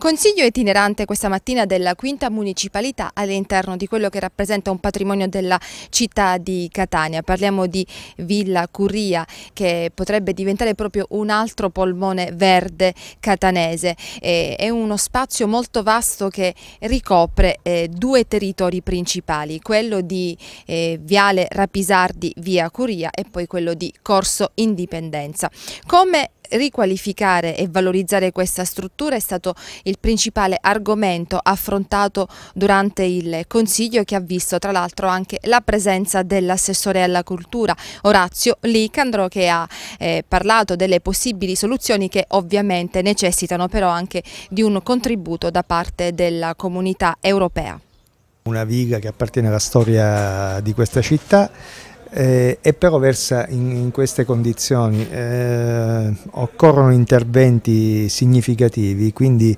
Consiglio itinerante questa mattina della quinta municipalità all'interno di quello che rappresenta un patrimonio della città di Catania. Parliamo di Villa Curia che potrebbe diventare proprio un altro polmone verde catanese. È uno spazio molto vasto che ricopre eh, due territori principali, quello di eh, Viale Rapisardi via Curia e poi quello di Corso Indipendenza. Come riqualificare e valorizzare questa struttura è stato il principale argomento affrontato durante il Consiglio che ha visto tra l'altro anche la presenza dell'assessore alla cultura Orazio Licandro che ha eh, parlato delle possibili soluzioni che ovviamente necessitano però anche di un contributo da parte della comunità europea. Una viga che appartiene alla storia di questa città eh, e però versa in, in queste condizioni. Eh, occorrono interventi significativi, quindi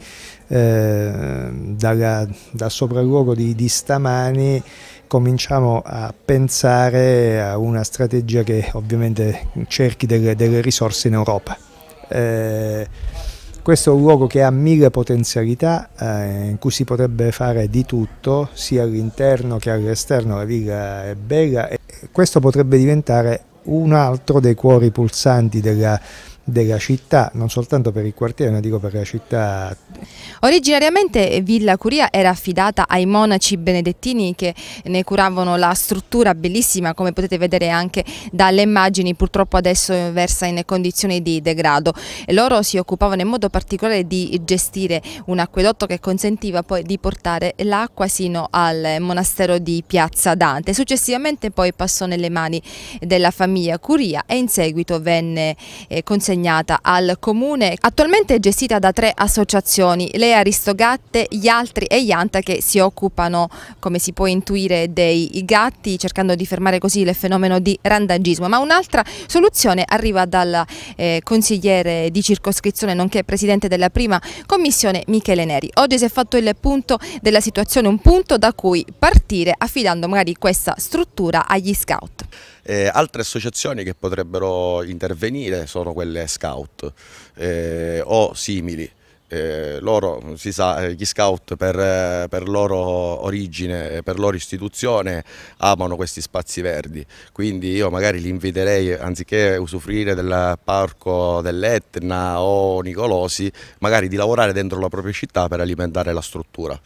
eh, dalla, dal sopralluogo di, di stamani cominciamo a pensare a una strategia che ovviamente cerchi delle, delle risorse in Europa. Eh, questo è un luogo che ha mille potenzialità, eh, in cui si potrebbe fare di tutto, sia all'interno che all'esterno, la villa è bella questo potrebbe diventare un altro dei cuori pulsanti della, della città, non soltanto per il quartiere, ma dico per la città. Originariamente eh, Villa Curia era affidata ai monaci benedettini che ne curavano la struttura bellissima, come potete vedere anche dalle immagini, purtroppo adesso versa in condizioni di degrado. Loro si occupavano in modo particolare di gestire un acquedotto che consentiva poi di portare l'acqua sino al monastero di Piazza Dante. Successivamente poi passò nelle mani della famiglia Curia e in seguito venne eh, consegnato assegnata al comune, attualmente è gestita da tre associazioni, le Aristogatte, gli altri e gli Anta che si occupano, come si può intuire, dei gatti, cercando di fermare così il fenomeno di randagismo. Ma un'altra soluzione arriva dal eh, consigliere di circoscrizione, nonché presidente della prima commissione, Michele Neri. Oggi si è fatto il punto della situazione, un punto da cui partire affidando magari questa struttura agli scout. Eh, altre associazioni che potrebbero intervenire sono quelle scout eh, o simili. Eh, loro, si sa, eh, gli scout per, eh, per, loro origine, per loro istituzione amano questi spazi verdi, quindi io magari li inviterei anziché usufruire del parco dell'Etna o Nicolosi, magari di lavorare dentro la propria città per alimentare la struttura.